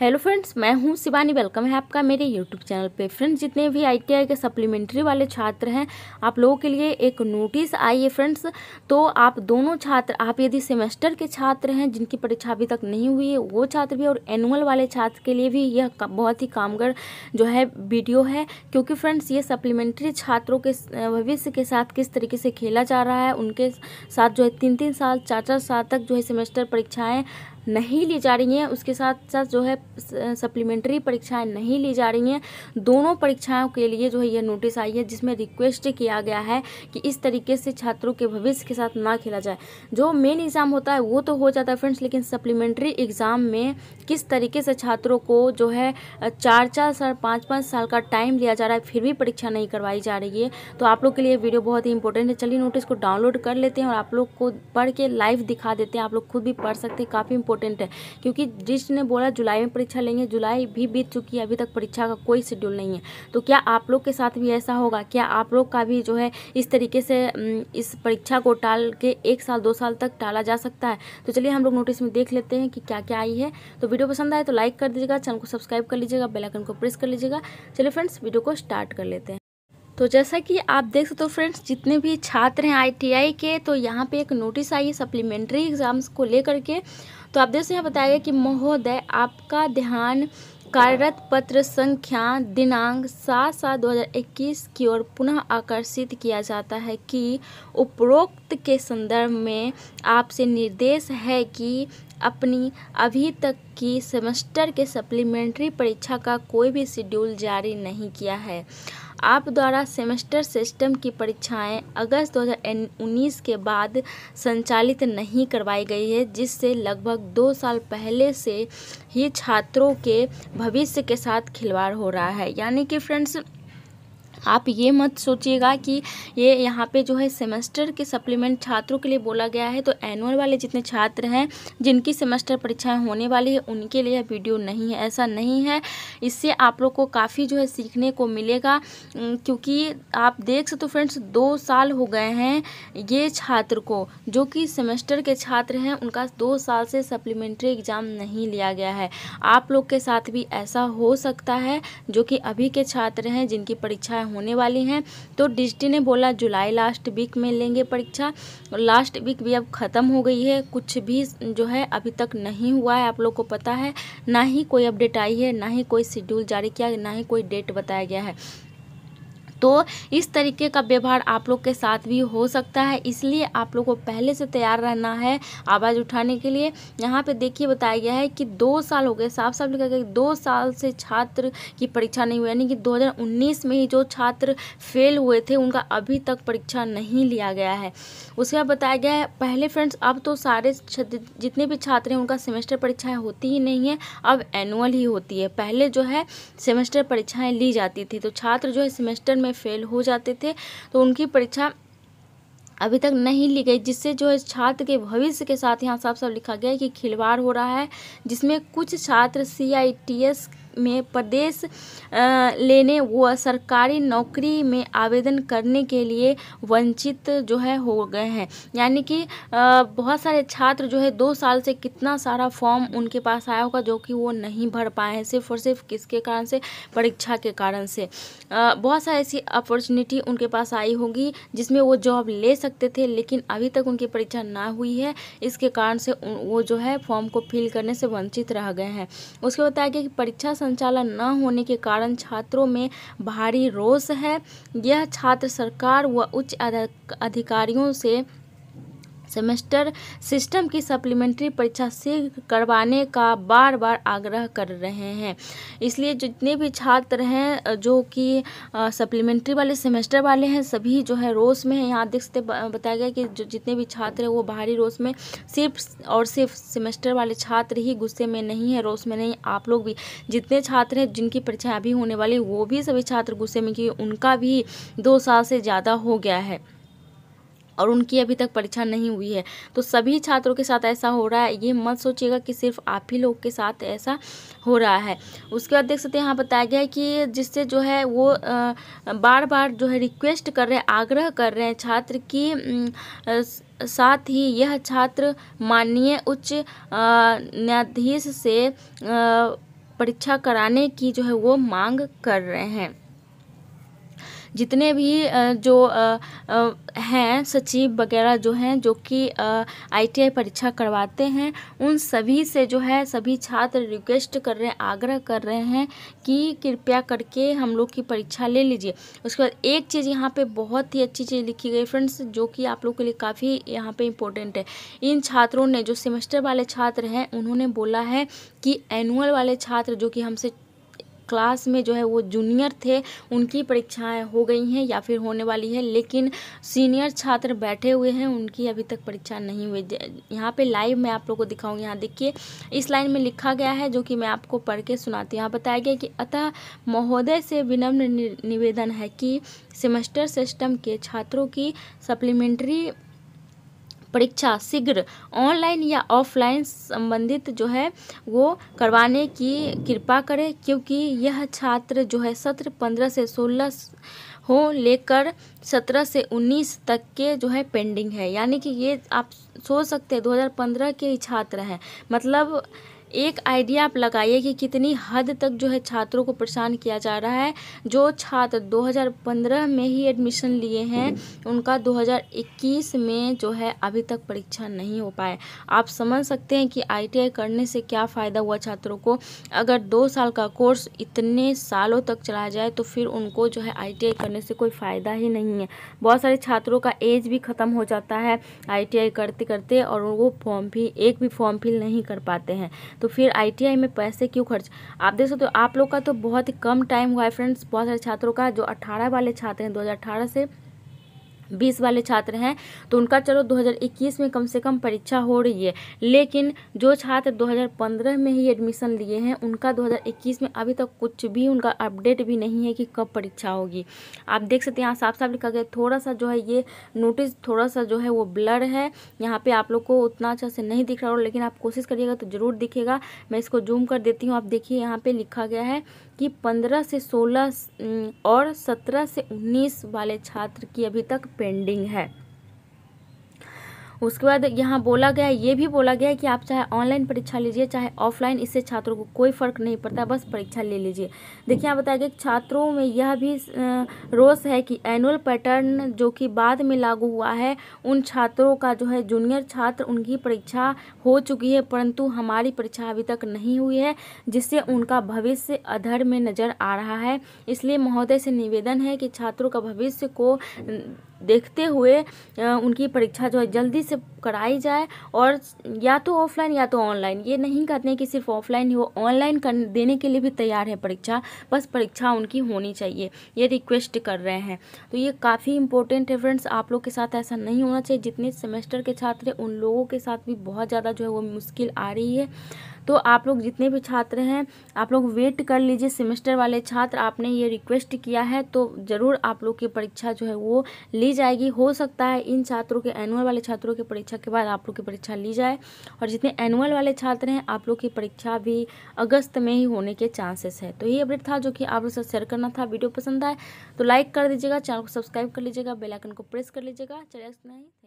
hello friends मैं हूं Shivani welcome है आपका मेरे यूट्यूब चैनल पे फ्रेंड्स जितने भी आईटीआई के सप्लीमेंट्री वाले छात्र हैं आप लोगों के लिए एक नोटिस आई है फ्रेंड्स तो आप दोनों छात्र आप यदि सेमेस्टर के छात्र हैं जिनकी परीक्षा अभी तक नहीं हुई है वो छात्र भी और एनुअल वाले छात्र के लिए भी यह बहुत ही कामगर जो है वीडियो है क्योंकि फ्रेंड्स ये सप्लीमेंट्री छात्रों के भविष्य के साथ किस तरीके से खेला जा रहा है उनके साथ जो है तीन तीन साल चार चार साल तक जो है सेमेस्टर परीक्षाएँ नहीं ली जा रही हैं उसके साथ साथ जो है सप्लीमेंट्री परीक्षाएं नहीं ली जा रही हैं दोनों परीक्षाओं के लिए जो है यह नोटिस आई है जिसमें रिक्वेस्ट किया गया है कि इस तरीके से छात्रों के भविष्य के साथ ना खेला जाए जो मेन एग्ज़ाम होता है वो तो हो जाता है फ्रेंड्स लेकिन सप्लीमेंट्री एग्ज़ाम में किस तरीके से छात्रों को जो है चार चार साल पाँच पाँच साल का टाइम लिया जा रहा है फिर भी परीक्षा नहीं करवाई जा रही है तो आप लोग के लिए वीडियो बहुत ही इंपॉर्टेंट है चलिए नोटिस को डाउनलोड कर लेते हैं और आप लोग को पढ़ के लाइव दिखा देते हैं आप लोग खुद भी पढ़ सकते हैं काफ़ी इम्पोर्टेंट है क्योंकि जिस ने बोला जुलाई में परीक्षा लेंगे जुलाई भी बीत चुकी है अभी तक परीक्षा का कोई शेड्यूल नहीं है तो क्या आप लोग के साथ भी ऐसा होगा क्या आप लोग का भी जो है इस तरीके से इस परीक्षा को टाल के एक साल दो साल तक टाला जा सकता है तो चलिए हम लोग नोटिस में देख लेते हैं कि क्या क्या आई है तो वीडियो पसंद आए तो लाइक कर दीजिएगा चैनल को सब्सक्राइब कर लीजिएगा बेलाइकन को प्रेस कर लीजिएगा चलिए फ्रेंड्स वीडियो को स्टार्ट कर लेते हैं तो जैसा कि आप देख सकते हो फ्रेंड्स जितने भी छात्र हैं आईटीआई के तो यहाँ पे एक नोटिस आई है सप्लीमेंट्री एग्ज़ाम्स को लेकर के तो आप जैसे यहाँ बताया गया कि महोदय आपका ध्यान कार्यरत पत्र संख्या दिनांक सात सात दो हज़ार इक्कीस की ओर पुनः आकर्षित किया जाता है कि उपरोक्त के संदर्भ में आपसे निर्देश है कि अपनी अभी तक की सेमेस्टर के सप्लीमेंट्री परीक्षा का कोई भी शेड्यूल जारी नहीं किया है आप द्वारा सेमेस्टर सिस्टम की परीक्षाएं अगस्त 2019 के बाद संचालित नहीं करवाई गई है जिससे लगभग दो साल पहले से ही छात्रों के भविष्य के साथ खिलवाड़ हो रहा है यानी कि फ्रेंड्स आप ये मत सोचिएगा कि ये यहाँ पे जो है सेमेस्टर के सप्लीमेंट छात्रों के लिए बोला गया है तो एनुअल वाले जितने छात्र हैं जिनकी सेमेस्टर परीक्षाएं होने वाली है उनके लिए वीडियो नहीं है ऐसा नहीं है इससे आप लोग को काफ़ी जो है सीखने को मिलेगा क्योंकि आप देख सकते तो फ्रेंड्स दो साल हो गए हैं ये छात्र को जो कि सेमेस्टर के छात्र हैं उनका दो साल से सप्लीमेंट्री एग्ज़ाम नहीं लिया गया है आप लोग के साथ भी ऐसा हो सकता है जो कि अभी के छात्र हैं जिनकी परीक्षाएँ होने वाली हैं तो डिजिटी ने बोला जुलाई लास्ट वीक में लेंगे परीक्षा लास्ट वीक भी अब ख़त्म हो गई है कुछ भी जो है अभी तक नहीं हुआ है आप लोग को पता है ना ही कोई अपडेट आई है ना ही कोई शेड्यूल जारी किया ना ही कोई डेट बताया गया है तो इस तरीके का व्यवहार आप लोग के साथ भी हो सकता है इसलिए आप लोग को पहले से तैयार रहना है आवाज़ उठाने के लिए यहाँ पे देखिए बताया गया है कि दो साल हो गए साफ साफ लिखा गया कि दो साल से छात्र की परीक्षा नहीं हुई यानी कि 2019 में ही जो छात्र फेल हुए थे उनका अभी तक परीक्षा नहीं लिया गया है उसके बाद बताया गया है पहले फ्रेंड्स अब तो सारे जितने भी छात्र हैं उनका सेमेस्टर परीक्षाएँ होती ही नहीं है अब एनुअल ही होती है पहले जो है सेमेस्टर परीक्षाएँ ली जाती थी तो छात्र जो है सेमेस्टर में में फेल हो जाते थे तो उनकी परीक्षा अभी तक नहीं ली गई जिससे जो है छात्र के भविष्य के साथ यहाँ साफ साफ लिखा गया है कि खिलवाड़ हो रहा है जिसमें कुछ छात्र सी आई टी एस में प्रदेश लेने व सरकारी नौकरी में आवेदन करने के लिए वंचित जो है हो गए हैं यानी कि बहुत सारे छात्र जो है दो साल से कितना सारा फॉर्म उनके पास आया होगा जो कि वो नहीं भर पाए हैं सिर्फ और सिर्फ किसके कारण से परीक्षा के कारण से बहुत सारी ऐसी अपॉर्चुनिटी उनके पास आई होगी जिसमें वो जॉब ले सकते थे लेकिन अभी तक उनकी परीक्षा ना हुई है इसके कारण से वो जो है फॉर्म को फिल करने से वंचित रह गए हैं उसके बताया गया कि परीक्षा संचालन न होने के कारण छात्रों में भारी रोष है यह छात्र सरकार व उच्च अधिकारियों से सेमेस्टर सिस्टम की सप्लीमेंट्री परीक्षा से करवाने का बार बार आग्रह कर रहे हैं इसलिए जितने भी छात्र हैं जो कि सप्लीमेंट्री वाले सेमेस्टर वाले हैं सभी जो है रोस में हैं यहाँ देख सकते बताया गया कि जो जितने भी छात्र हैं वो बाहरी रोस में सिर्फ और सिर्फ सेमेस्टर वाले छात्र ही गुस्से में नहीं है रोस में नहीं आप लोग भी जितने छात्र हैं जिनकी परीक्षाएँ अभी होने वाली वो भी सभी छात्र गुस्से में कि उनका भी दो साल से ज़्यादा हो गया है और उनकी अभी तक परीक्षा नहीं हुई है तो सभी छात्रों के साथ ऐसा हो रहा है ये मत सोचिएगा कि सिर्फ आप ही लोग के साथ ऐसा हो रहा है उसके बाद देख सकते हैं यहाँ बताया गया है कि जिससे जो है वो बार बार जो है रिक्वेस्ट कर रहे हैं आग्रह कर रहे हैं छात्र की साथ ही यह छात्र माननीय उच्च न्यायाधीश से परीक्षा कराने की जो है वो मांग कर रहे हैं जितने भी जो हैं सचिव वगैरह जो हैं जो कि आई टी आई परीक्षा करवाते हैं उन सभी से जो है सभी छात्र रिक्वेस्ट कर रहे हैं आग्रह कर रहे हैं कि कृपया करके हम लोग की परीक्षा ले लीजिए उसके बाद एक चीज़ यहाँ पे बहुत ही अच्छी चीज़ लिखी गई फ्रेंड्स जो कि आप लोग के लिए काफ़ी यहाँ पे इम्पोर्टेंट है इन छात्रों ने जो सेमेस्टर वाले छात्र हैं उन्होंने बोला है कि एनुअल वाले छात्र जो कि हमसे क्लास में जो है वो जूनियर थे उनकी परीक्षाएं हो गई हैं या फिर होने वाली है लेकिन सीनियर छात्र बैठे हुए हैं उनकी अभी तक परीक्षा नहीं हुई यहाँ पे लाइव मैं आप लोग को दिखाऊंगी यहाँ देखिए इस लाइन में लिखा गया है जो कि मैं आपको पढ़ के सुनाती हूँ यहाँ बताया गया कि अतः महोदय से विनम्र निवेदन है कि सेमेस्टर सिस्टम के छात्रों की सप्लीमेंट्री परीक्षा शीघ्र ऑनलाइन या ऑफलाइन संबंधित जो है वो करवाने की कृपा करें क्योंकि यह छात्र जो है सत्र पंद्रह से सोलह हो लेकर सत्रह से उन्नीस तक के जो है पेंडिंग है यानी कि ये आप सोच सकते हैं दो हजार पंद्रह के ही छात्र हैं मतलब एक आइडिया आप लगाइए कि कितनी हद तक जो है छात्रों को परेशान किया जा रहा है जो छात्र 2015 में ही एडमिशन लिए हैं उनका 2021 में जो है अभी तक परीक्षा नहीं हो पाए आप समझ सकते हैं कि आईटीआई करने से क्या फ़ायदा हुआ छात्रों को अगर दो साल का कोर्स इतने सालों तक चलाया जाए तो फिर उनको जो है आई करने से कोई फ़ायदा ही नहीं है बहुत सारे छात्रों का एज भी ख़त्म हो जाता है आई करते करते और वो फॉर्म भी एक भी फॉर्म फिल नहीं कर पाते हैं तो तो फिर आईटीआई में पैसे क्यों खर्च आप देख सकते हो आप लोग का तो बहुत ही कम टाइम हुआ है फ्रेंड्स बहुत सारे छात्रों का जो अट्ठारह वाले छात्र हैं दो से बीस वाले छात्र हैं तो उनका चलो 2021 में कम से कम परीक्षा हो रही है लेकिन जो छात्र 2015 में ही एडमिशन लिए हैं उनका 2021 में अभी तक कुछ भी उनका अपडेट भी नहीं है कि कब परीक्षा होगी आप देख सकते हैं यहाँ साफ साफ लिखा गया थोड़ा सा जो है ये नोटिस थोड़ा सा जो है वो ब्लर है यहाँ पर आप लोग को उतना अच्छा से नहीं दिख रहा हो लेकिन आप कोशिश करिएगा तो ज़रूर दिखेगा मैं इसको जूम कर देती हूँ आप देखिए यहाँ पर लिखा गया है कि 15 से 16 और 17 से 19 वाले छात्र की अभी तक पेंडिंग है उसके बाद यहाँ बोला गया ये भी बोला गया कि आप चाहे ऑनलाइन परीक्षा लीजिए चाहे ऑफलाइन इससे छात्रों को कोई फर्क नहीं पड़ता बस परीक्षा ले लीजिए देखिए यहाँ बताया गया छात्रों में यह भी रोष है कि एनुअल पैटर्न जो कि बाद में लागू हुआ है उन छात्रों का जो है जूनियर छात्र उनकी परीक्षा हो चुकी है परंतु हमारी परीक्षा अभी तक नहीं हुई है जिससे उनका भविष्य अधर में नज़र आ रहा है इसलिए महोदय से निवेदन है कि छात्रों का भविष्य को देखते हुए उनकी परीक्षा जो है जल्दी से कराई जाए और या तो ऑफलाइन या तो ऑनलाइन ये नहीं कहते हैं कि सिर्फ ऑफलाइन ही वो ऑनलाइन कर देने के लिए भी तैयार है परीक्षा बस परीक्षा उनकी होनी चाहिए ये रिक्वेस्ट कर रहे हैं तो ये काफ़ी इंपॉर्टेंट है फ्रेंड्स आप लोग के साथ ऐसा नहीं होना चाहिए जितने सेमेस्टर के छात्र हैं उन लोगों के साथ भी बहुत ज़्यादा जो है वो मुश्किल आ रही है तो आप लोग जितने भी छात्र हैं आप लोग वेट कर लीजिए सेमेस्टर वाले छात्र आपने ये रिक्वेस्ट किया है तो ज़रूर आप लोग की परीक्षा जो है वो ली जाएगी हो सकता है इन छात्रों के एनुअल वाले छात्रों की परीक्षा के बाद आप लोग की परीक्षा ली जाए और जितने एनुअल वाले छात्र हैं आप लोग की परीक्षा भी अगस्त में ही होने के चांसेस है तो ये अपडेट था जो कि आप लोग शेयर करना था वीडियो पसंद आए तो लाइक कर दीजिएगा चैनल को सब्सक्राइब कर लीजिएगा बेलाइकन को प्रेस कर लीजिएगा चलिए नहीं